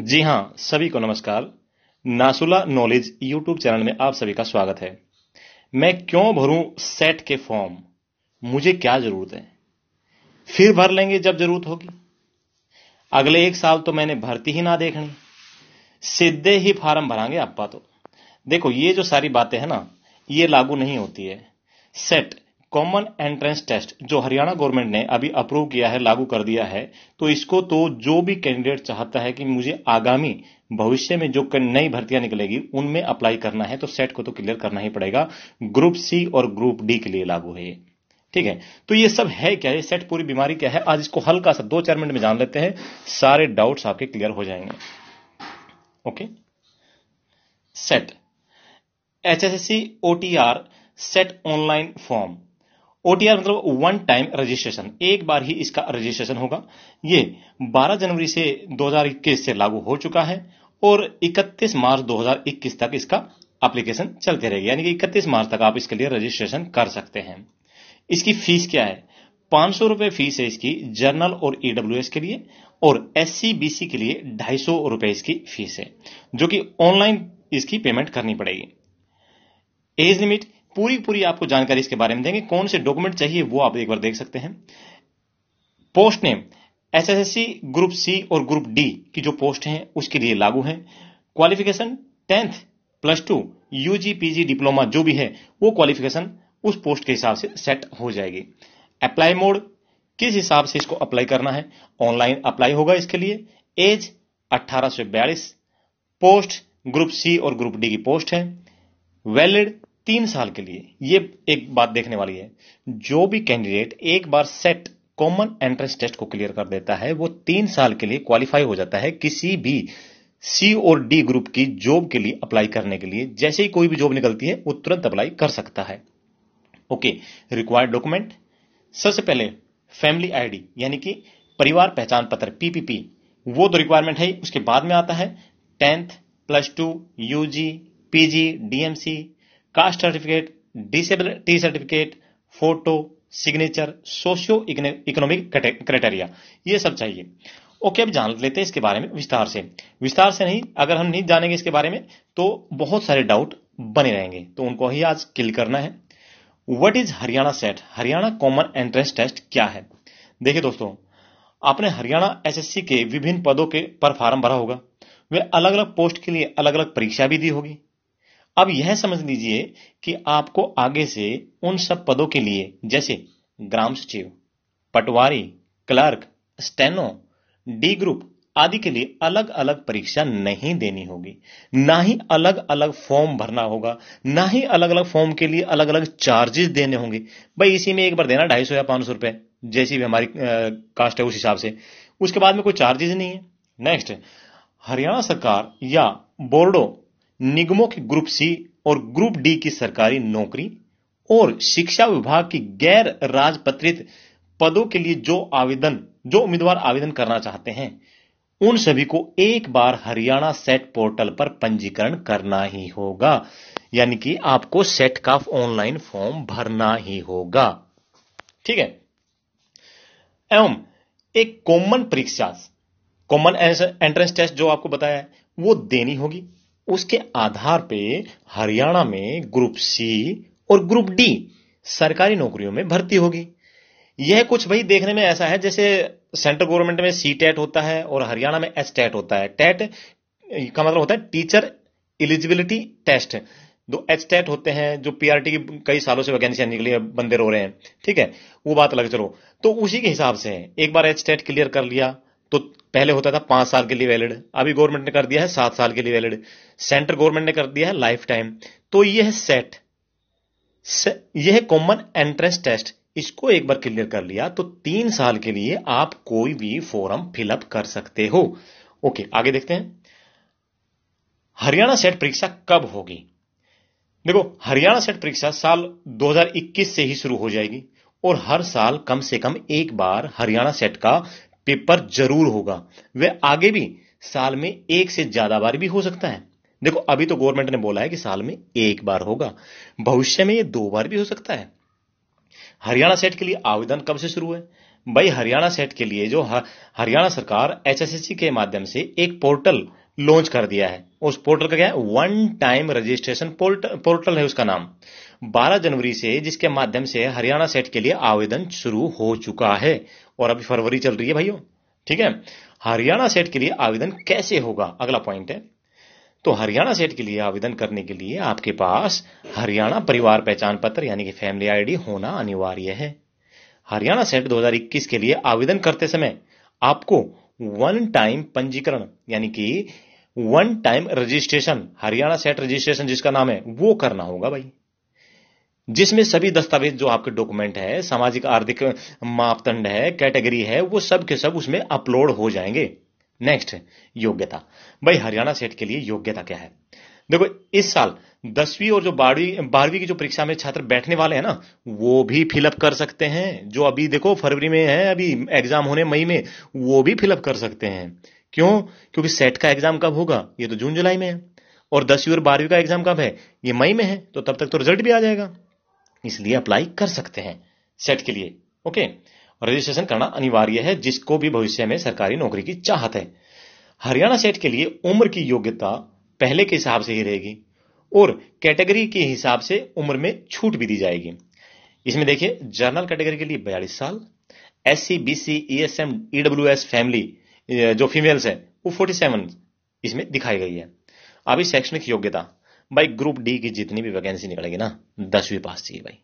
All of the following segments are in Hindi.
जी हाँ सभी को नमस्कार नासुला नॉलेज यूट्यूब चैनल में आप सभी का स्वागत है मैं क्यों भरूं सेट के फॉर्म मुझे क्या जरूरत है फिर भर लेंगे जब जरूरत होगी अगले एक साल तो मैंने भर्ती ही ना देखनी सीधे ही फार्म भरांगे आपा तो देखो ये जो सारी बातें हैं ना ये लागू नहीं होती है सेट कॉमन एंट्रेंस टेस्ट जो हरियाणा गवर्नमेंट ने अभी अप्रूव किया है लागू कर दिया है तो इसको तो जो भी कैंडिडेट चाहता है कि मुझे आगामी भविष्य में जो नई भर्तियां निकलेगी उनमें अप्लाई करना है तो सेट को तो क्लियर करना ही पड़ेगा ग्रुप सी और ग्रुप डी के लिए लागू है ठीक है तो ये सब है क्या ये सेट पूरी बीमारी क्या है आज इसको हल्का सा दो चार मिनट में जान लेते हैं सारे डाउट्स आपके क्लियर हो जाएंगे okay SET H S SET online form OTR मतलब वन टाइम रजिस्ट्रेशन एक बार ही इसका रजिस्ट्रेशन होगा ये 12 जनवरी से 2021 से लागू हो चुका है और 31 मार्च 2021 तक इसका एप्लीकेशन चलते रहेगा यानी कि 31 मार्च तक आप इसके लिए रजिस्ट्रेशन कर सकते हैं इसकी फीस क्या है पांच सौ रुपए फीस है इसकी जर्नल और ईडब्ल्यू e के लिए और एस सी के लिए ढाई सौ रुपए इसकी फीस है जो कि ऑनलाइन इसकी पेमेंट करनी पड़ेगी एज लिमिट पूरी पूरी आपको जानकारी इसके बारे में देंगे कौन से डॉक्यूमेंट चाहिए वो आप एक बार देख सकते हैं post name SSSC group C और ग्रुप डी की जो पोस्ट है उसके लिए लागू है qualification tenth plus two UG PG diploma जो भी है वो क्वालिफिकेशन उस पोस्ट के हिसाब से सेट हो जाएगी अप्लाई मोड किस हिसाब से इसको अप्लाई करना है ऑनलाइन अप्लाई होगा इसके लिए एज अठारह बयालीस पोस्ट ग्रुप सी और ग्रुप डी की पोस्ट है वैलिड तीन साल के लिए ये एक बात देखने वाली है जो भी कैंडिडेट एक बार सेट कॉमन एंट्रेंस टेस्ट को क्लियर कर देता है वो तीन साल के लिए क्वालिफाई हो जाता है किसी भी सी और डी ग्रुप की जॉब के लिए अप्लाई करने के लिए जैसे ही कोई भी जॉब निकलती है वो तुरंत अप्लाई कर सकता है ओके रिक्वायर्ड डॉक्यूमेंट सबसे पहले फैमिली आईडी यानी कि परिवार पहचान पत्र पीपीपी वो तो रिक्वायरमेंट है उसके बाद में आता है tenth plus two UG PG DMC caste certificate disability certificate photo signature socio economic criteria ये सब चाहिए ओके अब जान लेते हैं इसके बारे में विस्तार से विस्तार से नहीं अगर हम नहीं जानेंगे इसके बारे में तो बहुत सारे डाउट बने रहेंगे तो उनको ही आज किल करना है what is Haryana SET Haryana common entrance test क्या है देखिए दोस्तों आपने हरियाणा एसएससी के विभिन्न पदों के पर फार्म भरा होगा वे अलग अलग पोस्ट के लिए अलग अलग परीक्षा भी दी होगी अब यह समझ लीजिए कि आपको आगे से उन सब पदों के लिए जैसे ग्राम सचिव पटवारी क्लर्क स्टेनो डी ग्रुप आदि के लिए अलग अलग परीक्षा नहीं देनी होगी ना ही अलग अलग फॉर्म भरना होगा ना ही अलग अलग फॉर्म के लिए अलग अलग चार्जेस देने होंगे भाई इसी में एक बार देना ढाई सौ या पांच सौ रुपए जैसी भी हमारी कास्ट है उस हिसाब से उसके बाद में कोई चार्जेस नहीं है नेक्स्ट हरियाणा सरकार या बोर्डो निगमों की ग्रुप सी और ग्रुप डी की सरकारी नौकरी और शिक्षा विभाग की गैर राजपत्रित पदों के लिए जो आवेदन जो उम्मीदवार आवेदन करना चाहते हैं उन सभी को एक बार हरियाणा सेट पोर्टल पर पंजीकरण करना ही होगा यानी कि आपको सेट का ऑनलाइन फॉर्म भरना ही होगा ठीक है एवं एक कॉमन परीक्षा कॉमन एंट्रेंस टेस्ट जो आपको बताया है वो देनी होगी उसके आधार पे हरियाणा में ग्रुप सी और ग्रुप डी सरकारी नौकरियों में भर्ती होगी यह कुछ भाई देखने में ऐसा है जैसे सेंट्रल गवर्नमेंट में सी टेट होता है और हरियाणा में एस टेट होता है टेट का मतलब होता है टीचर एलिजिबिलिटी टेस्ट जो एच टेट होते हैं जो पीआरटी की कई सालों से वैकेंसियां निकली बंदे रो रहे हैं ठीक है वो बात अलग चलो तो उसी के हिसाब से एक बार एच टेट क्लियर कर लिया तो पहले होता था पांच साल के लिए वैलिड अभी गवर्नमेंट ने कर दिया है सात साल के लिए वैलिड सेंट्रल गवर्नमेंट ने कर दिया है लाइफ टाइम तो ये है सेट से, ये है कॉमन एंट्रेंस टेस्ट इसको एक बार क्लियर कर लिया तो तीन साल के लिए आप कोई भी फॉर्म फिलअप कर सकते हो ओके आगे देखते हैं हरियाणा सेट परीक्षा कब होगी देखो हरियाणा सेट परीक्षा साल 2021 से ही शुरू हो जाएगी और हर साल कम से कम एक बार हरियाणा सेट का पेपर जरूर होगा वह आगे भी साल में एक से ज्यादा बार भी हो सकता है देखो अभी तो गवर्नमेंट ने बोला है कि साल में एक बार होगा भविष्य में यह दो बार भी हो सकता है हरियाणा सेट के लिए आवेदन कब से शुरू है भाई हरियाणा सेट के लिए जो हरियाणा सरकार एचएसएससी के माध्यम से एक पोर्टल लॉन्च कर दिया है उस पोर्टल का क्या है वन टाइम रजिस्ट्रेशन पोर्टल है उसका नाम 12 जनवरी से जिसके माध्यम से हरियाणा सेट के लिए आवेदन शुरू हो चुका है और अभी फरवरी चल रही है भाइयों ठीक है हरियाणा सेट के लिए आवेदन कैसे होगा अगला पॉइंट है तो हरियाणा सेट के लिए आवेदन करने के लिए आपके पास हरियाणा परिवार पहचान पत्र यानी कि फैमिली आईडी होना अनिवार्य है हरियाणा सेट 2021 के लिए आवेदन करते समय आपको वन टाइम पंजीकरण यानी कि one time registration Haryana SET registration जिसका नाम है वो करना होगा भाई जिसमें सभी दस्तावेज जो आपके डॉक्यूमेंट है सामाजिक आर्थिक मापदंड है कैटेगरी है वो सब के सब उसमें अपलोड हो जाएंगे नेक्स्ट योग्यता भाई हरियाणा सेट के लिए योग्यता क्या है देखो इस साल दसवीं और जो बारहवीं बारहवीं की जो परीक्षा में छात्र बैठने वाले हैं ना वो भी फिलअप कर सकते हैं जो अभी देखो फरवरी में है अभी एग्जाम होने मई में वो भी फिलअप कर सकते हैं क्यों क्योंकि सेट का एग्जाम कब होगा ये तो जून जुलाई में है और दसवीं और बारहवीं का एग्जाम कब है ये मई में है तो तब तक तो रिजल्ट भी आ जाएगा इसलिए अप्लाई कर सकते हैं सेट के लिए ओके और रजिस्ट्रेशन करना अनिवार्य है जिसको भी भविष्य में सरकारी नौकरी की चाहत है हरियाणा सेट के लिए उम्र की योग्यता पहले के हिसाब से ही रहेगी और कैटेगरी के हिसाब से उम्र में छूट भी दी जाएगी इसमें देखिए जनरल कैटेगरी के लिए बयालीस साल S C B C E S M EW S family जो फीमेल्स है वो फोर्टी सेवन इसमें दिखाई गई है अभी शैक्षणिक योग्यता भाई ग्रुप डी की जितनी भी वैकेंसी निकलेगी ना दसवीं पास चाहिए भाई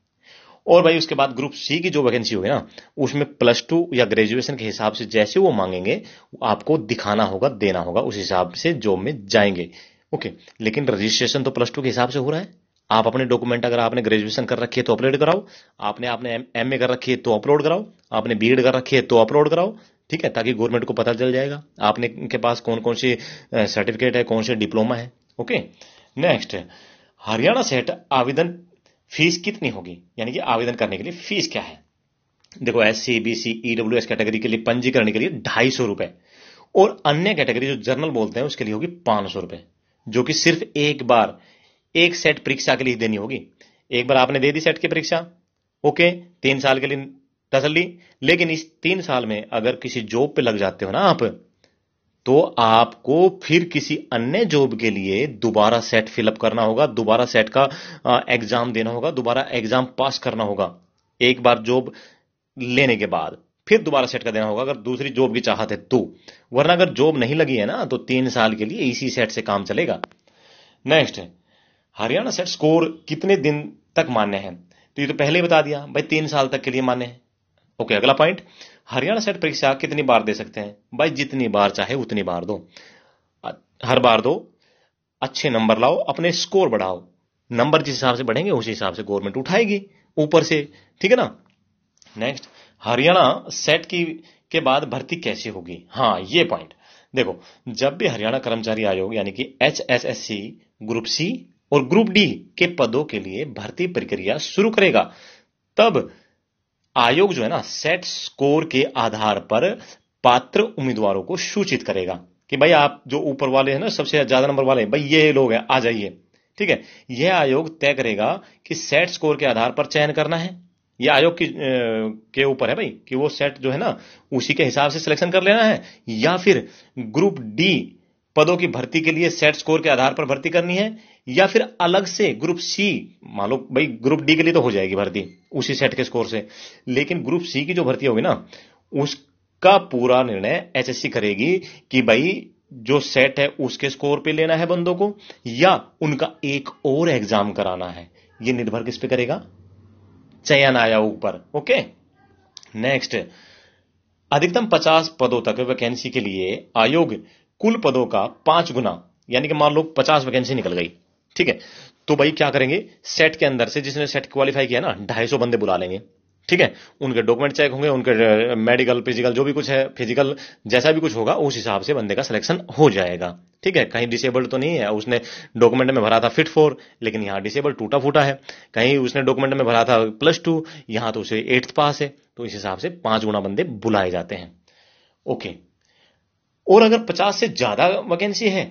और भाई उसके बाद ग्रुप सी की जो वैकेंसी होगी ना उसमें प्लस टू या ग्रेजुएशन के हिसाब से जैसे वो मांगेंगे आपको दिखाना होगा देना होगा उस हिसाब से जॉब में जाएंगे ओके लेकिन रजिस्ट्रेशन तो प्लस टू के हिसाब से हो रहा है आप अपने डॉक्यूमेंट अगर आपने ग्रेजुएशन कर रखी है तो अपलोड कराओ आपने आपने एम ए कर रखी है तो अपलोड कराओ आपने बी कर रखी है तो अपलोड कराओ ठीक है ताकि गवर्नमेंट को पता चल जाएगा आपने के पास कौन कौन सी सर्टिफिकेट है कौन से डिप्लोमा है ओके नेक्स्ट हरियाणा सेट आवेदन फीस कितनी होगी यानी कि आवेदन करने के लिए फीस क्या है देखो S C B C EW S category के लिए पंजीकरण के लिए ढाई सौ रुपए और अन्य कैटेगरी जो जर्नल बोलते हैं उसके लिए होगी पांच सौ रुपए जो कि सिर्फ एक बार एक सेट परीक्षा के लिए देनी होगी एक बार आपने दे दी सेट की परीक्षा ओके तीन साल के लिए तसली लेकिन इस तीन साल में अगर किसी जॉब पे लग जाते हो ना आप तो आपको फिर किसी अन्य जॉब के लिए दोबारा सेट फिलअप करना होगा दोबारा सेट का एग्जाम देना होगा दोबारा एग्जाम पास करना होगा एक बार जॉब लेने के बाद फिर दोबारा सेट का देना होगा अगर दूसरी जॉब की चाहत है तो वरना अगर जॉब नहीं लगी है ना तो तीन साल के लिए इसी सेट से काम चलेगा नेक्स्ट हरियाणा सेट स्कोर कितने दिन तक मान्य है तो ये तो पहले ही बता दिया भाई तीन साल तक के लिए मान्य है ओके अगला पॉइंट हरियाणा सेट परीक्षा कितनी बार दे सकते हैं भाई जितनी बार चाहे उतनी बार दो हर बार दो अच्छे नंबर लाओ अपने स्कोर बढ़ाओ नंबर जिस हिसाब से बढ़ेंगे उसी हिसाब से गवर्नमेंट उठाएगी ऊपर से ठीक है ना नेक्स्ट हरियाणा सेट की के बाद भर्ती कैसे होगी हाँ ये पॉइंट देखो जब भी हरियाणा कर्मचारी आयोग यानी कि H S S C group C और ग्रुप डी के पदों के लिए भर्ती प्रक्रिया शुरू करेगा तब आयोग जो है ना सेट स्कोर के आधार पर पात्र उम्मीदवारों को सूचित करेगा कि भाई आप जो ऊपर वाले हैं ना सबसे ज्यादा नंबर वाले भाई ये लोग हैं आ जाइए ठीक है यह आयोग तय करेगा कि सेट स्कोर के आधार पर चयन करना है यह आयोग की के ऊपर है भाई कि वो सेट जो है ना उसी के हिसाब से सिलेक्शन कर लेना है या फिर ग्रुप डी पदों की भर्ती के लिए सेट स्कोर के आधार पर भर्ती करनी है या फिर अलग से ग्रुप सी मान लो भाई ग्रुप डी के लिए तो हो जाएगी भर्ती उसी सेट के स्कोर से लेकिन ग्रुप सी की जो भर्ती होगी ना उसका पूरा निर्णय एचएससी करेगी कि भाई जो सेट है उसके स्कोर पे लेना है बंदों को या उनका एक और एग्जाम कराना है ये निर्भर किस पे करेगा चयन आया ऊपर ओके नेक्स्ट अधिकतम 50 पदों तक वैकेंसी के लिए आयोग कुल पदों का पांच गुना यानी कि मान लो पचास वैकेंसी निकल गई ठीक है तो भाई क्या करेंगे सेट के अंदर से जिसने सेट क्वालिफाई किया ना ढाई सौ बंदे बुला लेंगे ठीक है उनके डॉक्यूमेंट चेक होंगे उनके मेडिकल फिजिकल जो भी कुछ है फिजिकल जैसा भी कुछ होगा उस हिसाब से बंदे का सिलेक्शन हो जाएगा ठीक है कहीं डिसेबल्ड तो नहीं है उसने डॉक्यूमेंट में भरा था फिट फोर लेकिन यहां डिसेबल टूटा फूटा है कहीं उसने डॉक्यूमेंट में भरा था प्लस टू यहां तो उसे एट्थ पास है तो इस हिसाब से पांच गुना बंदे बुलाए जाते हैं ओके और अगर पचास से ज्यादा वैकेंसी है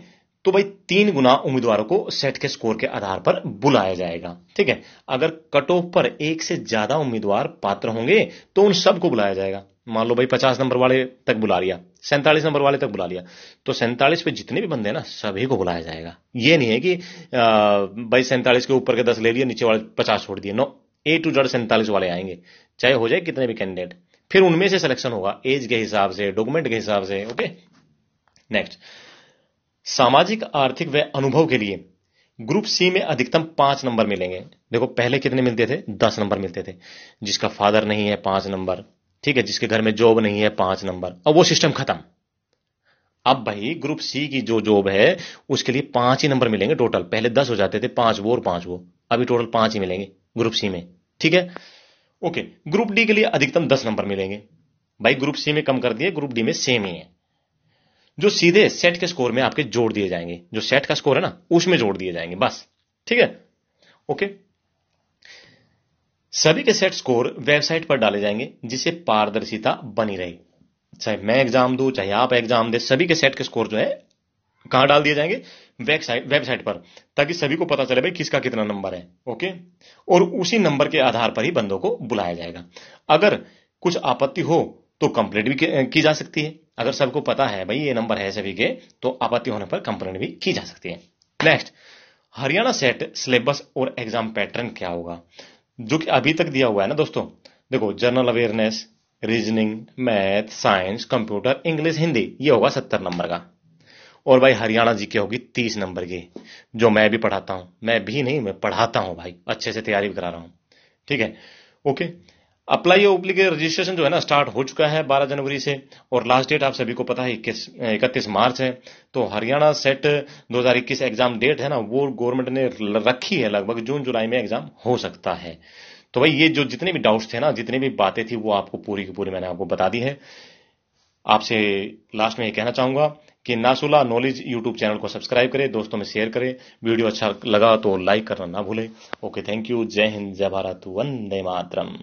तो भाई तीन गुना उम्मीदवारों को सेट के स्कोर के आधार पर बुलाया जाएगा ठीक है अगर कट ऑफ पर एक से ज्यादा उम्मीदवार पात्र होंगे तो उन सबको बुलाया जाएगा मान लो भाई पचास नंबर वाले तक बुला लिया सैंतालीस नंबर वाले तक बुला लिया तो सैंतालीस पे जितने भी बंदे ना सभी को बुलाया जाएगा ये नहीं है कि भाई सैंतालीस के ऊपर के दस ले लिए नीचे वाले पचास छोड़ दिए नो ए टू जेड सैंतालीस वाले आएंगे चाहे हो जाए कितने भी कैंडिडेट फिर उनमें से सिलेक्शन होगा एज के हिसाब से डॉक्यूमेंट के हिसाब से ओके नेक्स्ट सामाजिक आर्थिक व अनुभव के लिए ग्रुप सी में अधिकतम पांच नंबर मिलेंगे देखो पहले कितने मिलते थे दस नंबर मिलते थे जिसका फादर नहीं है पांच नंबर ठीक है जिसके घर में जॉब नहीं है पांच नंबर अब वो सिस्टम खत्म अब भाई ग्रुप सी की जो जॉब है उसके लिए पांच ही नंबर मिलेंगे टोटल पहले दस हो जाते थे पांच वो और पांच वो अभी टोटल पांच ही मिलेंगे ग्रुप सी में ठीक है ओके ग्रुप डी के लिए अधिकतम दस नंबर मिलेंगे भाई ग्रुप सी में कम कर दिए ग्रुप डी में सेम ही है जो सीधे सेट के स्कोर में आपके जोड़ दिए जाएंगे जो सेट का स्कोर है ना उसमें जोड़ दिए जाएंगे बस ठीक है ओके सभी के सेट स्कोर वेबसाइट पर डाले जाएंगे जिससे पारदर्शिता बनी रहे चाहे मैं एग्जाम दू चाहे आप एग्जाम दे सभी के सेट के स्कोर जो है कहां डाल दिए जाएंगे वेबसाइट वेबसाइट पर ताकि सभी को पता चले भाई किसका कितना नंबर है ओके और उसी नंबर के आधार पर ही बंदों को बुलाया जाएगा अगर कुछ आपत्ति हो तो कंप्लेट भी की जा सकती है अगर सबको पता है भाई ये नंबर है सभी के तो आपत्ति होने पर कंप्लेन भी की जा सकती है नेक्स्ट हरियाणा सेट सिलेबस और एग्जाम पैटर्न क्या होगा जो कि अभी तक दिया हुआ है ना दोस्तों देखो general awareness reasoning math science computer English Hindi ये होगा सत्तर नंबर का और भाई हरियाणा जी की होगी तीस नंबर की जो मैं भी पढ़ाता हूं मैं भी नहीं मैं पढ़ाता हूं भाई अच्छे से तैयारी भी करा रहा हूं ठीक है ओके okay. अप्लाई और उपली के रजिस्ट्रेशन जो है ना स्टार्ट हो चुका है 12 जनवरी से और लास्ट डेट आप सभी को पता है इक्कीस इकतीस मार्च है तो हरियाणा सेट 2021 एग्जाम डेट है ना वो गवर्नमेंट ने रखी है लगभग जून जुलाई में एग्जाम हो सकता है तो भाई ये जो जितने भी डाउट्स थे ना जितनी भी बातें थी वो आपको पूरी की पूरी मैंने आपको बता दी है आपसे लास्ट में ये कहना चाहूंगा कि नासुला नॉलेज यूट्यूब चैनल को सब्सक्राइब करें दोस्तों में शेयर करें वीडियो अच्छा लगा तो लाइक करना ना भूले ओके थैंक यू जय हिंद जय भारत वंदे मातरम